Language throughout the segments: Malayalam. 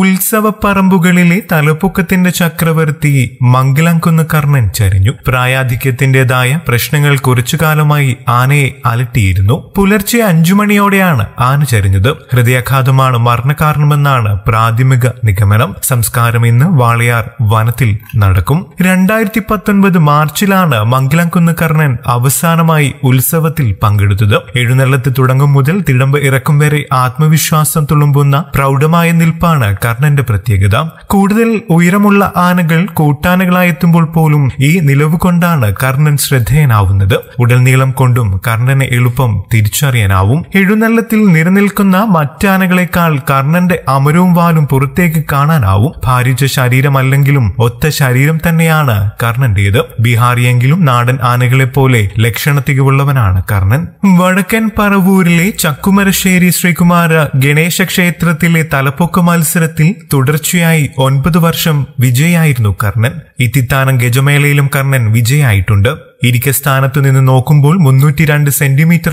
ഉത്സവപ്പറമ്പുകളിലെ തലപ്പൊക്കത്തിന്റെ ചക്രവർത്തി മംഗലംകുന്ന് കർണൻ ചരിഞ്ഞു പ്രായാധിക്യത്തിന്റേതായ പ്രശ്നങ്ങൾ കുറച്ചു കാലമായി ആനയെ അലട്ടിയിരുന്നു പുലർച്ചെ അഞ്ചുമണിയോടെയാണ് ആന ചരിഞ്ഞത് ഹൃദയാഘാതമാണ് മരണകാരണമെന്നാണ് പ്രാഥമിക നിഗമനം സംസ്കാരം ഇന്ന് വാളയാർ വനത്തിൽ നടക്കും രണ്ടായിരത്തി പത്തൊൻപത് മാർച്ചിലാണ് മംഗലംകുന്ന് കർണൻ അവസാനമായി ഉത്സവത്തിൽ പങ്കെടുത്തത് എഴുന്നള്ളത്ത് തുടങ്ങും മുതൽ തിടമ്പ് ഇറക്കും വരെ ആത്മവിശ്വാസം തുളുമ്പുന്ന പ്രൗഢമായ നിൽപ്പാണ് മരക്കാരനെന്റെ പ്രത്യേകത കൂടുതൽ ഉയരമുള്ള ആനകൾ കൂട്ടാനകളായെത്തുമ്പോൾ പോലും ഈ നിലവ് കൊണ്ടാണ് കർണൻ ശ്രദ്ധേയനാവുന്നത് ഉടൽനീളം കൊണ്ടും കർണനെ എളുപ്പം തിരിച്ചറിയാനാവും എഴുന്നള്ളത്തിൽ നിലനിൽക്കുന്ന മറ്റാനകളെക്കാൾ കർണന്റെ അമരവും വാലും പുറത്തേക്ക് കാണാനാവും ഭാരിച്ച ശരീരമല്ലെങ്കിലും ഒത്ത ശരീരം തന്നെയാണ് കർണന്റേത് ബീഹാറിയെങ്കിലും നാടൻ ആനകളെ പോലെ ലക്ഷണത്തികവുള്ളവനാണ് കർണൻ വടക്കൻ പറവൂരിലെ ചക്കുമരശ്ശേരി ശ്രീകുമാര ഗണേശ ക്ഷേത്രത്തിലെ തലപ്പൊക്ക മത്സരത്തിൽ മത്സരത്തിൽ തുടർച്ചയായി ഒൻപത് വർഷം വിജയായിരുന്നു കർണൻ ഇത്തിത്താനം ഗജമേളയിലും കർണൻ വിജയായിട്ടുണ്ട് ഇരിക്ക സ്ഥാനത്തു നിന്ന് നോക്കുമ്പോൾ മുന്നൂറ്റി രണ്ട്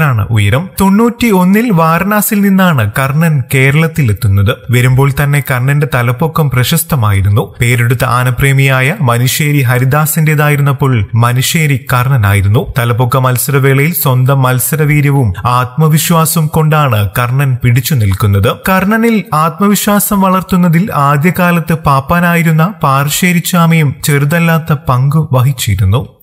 ആണ് ഉയരം തൊണ്ണൂറ്റി ഒന്നിൽ വാരണാസിൽ നിന്നാണ് കർണൻ കേരളത്തിലെത്തുന്നത് വരുമ്പോൾ തന്നെ കർണന്റെ തലപ്പൊക്കം പ്രശസ്തമായിരുന്നു പേരെടുത്ത ആനപ്രേമിയായ മനുഷ്യേരി ഹരിദാസിന്റേതായിരുന്നപ്പോൾ മനുഷ്യേരി കർണനായിരുന്നു തലപ്പൊക്ക മത്സരവേളയിൽ സ്വന്തം മത്സരവീര്യവും ആത്മവിശ്വാസവും കൊണ്ടാണ് കർണൻ പിടിച്ചു നിൽക്കുന്നത് കർണനിൽ ആത്മവിശ്വാസം വളർത്തുന്നതിൽ ആദ്യകാലത്ത് പാപ്പാനായിരുന്ന പാർശ്ശേരിച്ചാമിയും ചെറുതല്ലാത്ത പങ്ക് വഹിച്ചിരുന്നു